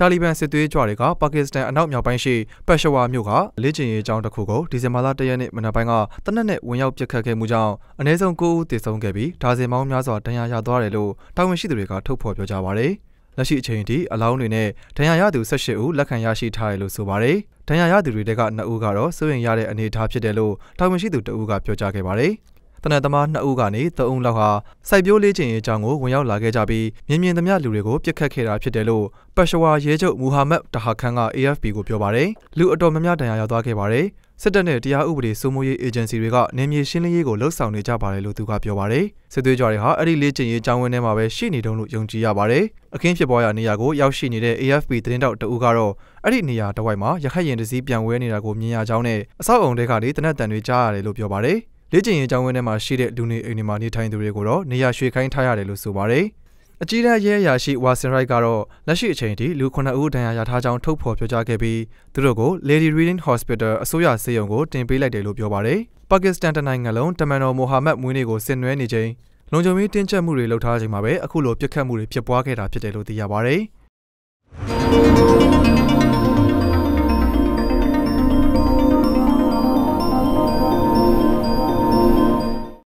တာလီဘန်စစ်သွေးကြွတွေကပါကစ္စတန်အနောက်မြောက်ပိုင်းရှိပက်ရှဝါမြို့ကလေ့ကျင့်ရေးအကြောင်းတစ်ခုကိုဒီဇင်ဘာလ၁ရက်နေ့မနက်ပိုင်းကတနက်နဲ့ဝင်ရောက်ပစ်ခတ်ခဲ့မှုကြောင့်အနည်းဆုံး၉ဦးသေဆုံးခဲ့ပြီးဒါဇင်ပေါင်းများစွာဒဏ်ရာရသွားတယ်လို့တာဝန်ရှိသူတွေကထုတ်ဖော်ပြောကြားပါရယ်။လက်ရှိအချိန်ထိအလောင်းတွေနဲ့ဒဏ်ရာရသူ၁၈ဦးလက်ခံရရှိထားတယ်လို့ဆိုပါရယ်။ဒဏ်ရာရသူတွေက၂ဦးကတော့စိုးရိမ်ရတဲ့အနေအထားဖြစ်တယ်လို့တာဝန်ရှိသူတဦးကပြောကြားခဲ့ပါရယ်။နက်သမား2ဦးကနေ3ဦးလောက်ဟာစိုက်ပျိုးလေ့ကျင့်ရေးအကြောင်းကိုဝင်ရောက်လာခဲ့ကြပြီးမြင်မြင်သမျှလူတွေကိုပြစ်ခတ်ခဲ့တာဖြစ်တယ်လို့ပက်ရှဝါရဲချုပ်မူဟာမက်ဒါဟာခန်က AFP ကိုပြောပါတယ်။လူအတော်များများဒဏ်ရာရသွားခဲ့ပါတယ်။စစ်တပ်နဲ့တရားဥပဒေစိုးမိုးရေးအေဂျင်စီတွေကနေမြေရှင်းလင်းရေးကိုလှုပ်ဆောင်နေကြပါတယ်လို့သူကပြောပါတယ်။စစ်သွေးကြွတွေဟာအဲ့ဒီလေ့ကျင့်ရေးအကြောင်းဝင်းထဲမှာပဲရှိနေတုံးလို့ယုံကြည်ရပါတယ်။အခင်းဖြစ်ပေါ်ရာနေရာကိုရောက်ရှိနေတဲ့ AFP သတင်းတောက်တအူးကတော့အဲ့ဒီနေရာတစ်ဝိုက်မှာရခိုင်ရင်တစည်းပြန်ဝဲနေတာကိုမြင်ရကြောင်းနဲ့အဆောက်အုံတွေကနေတနက်တန်တွေကြားရတယ်လို့ပြောပါတယ်။လေ့ကျင့်ရေးကျောင်းဝင်းထဲမှာရှိတဲ့လူနေအိမ်တွေမှာနေထိုင်သူတွေကိုတော့နေရာရွှေ့ခိုင်းထားရတယ်လို့ဆိုပါတယ်။အကြီးတန်းရဲအရာရှိဝါစင်ရိုက်ကတော့လက်ရှိအချိန်ထိလူ9ဦးဒဏ်ရာရထားကြောင်းထုတ်ဖော်ပြောကြားခဲ့ပြီးသူတို့ကို Lady Reading Hospital အစိုးရဆေးရုံကိုတင်ပေးလိုက်တယ်လို့ပြောပါတယ်။ပါကစ္စတန်တနိုင်ငံလုံးတမန်တော်မိုဟာမက်မွေးနေ့ကိုဆင်နွှဲနေချိန်လုံခြုံရေးတင်းကျပ်မှုတွေလုပ်ထားချိန်မှာပဲအခုလိုပြစ်ခတ်မှုတွေဖြစ်ပွားခဲ့တာဖြစ်တယ်လို့သိရပါတယ်။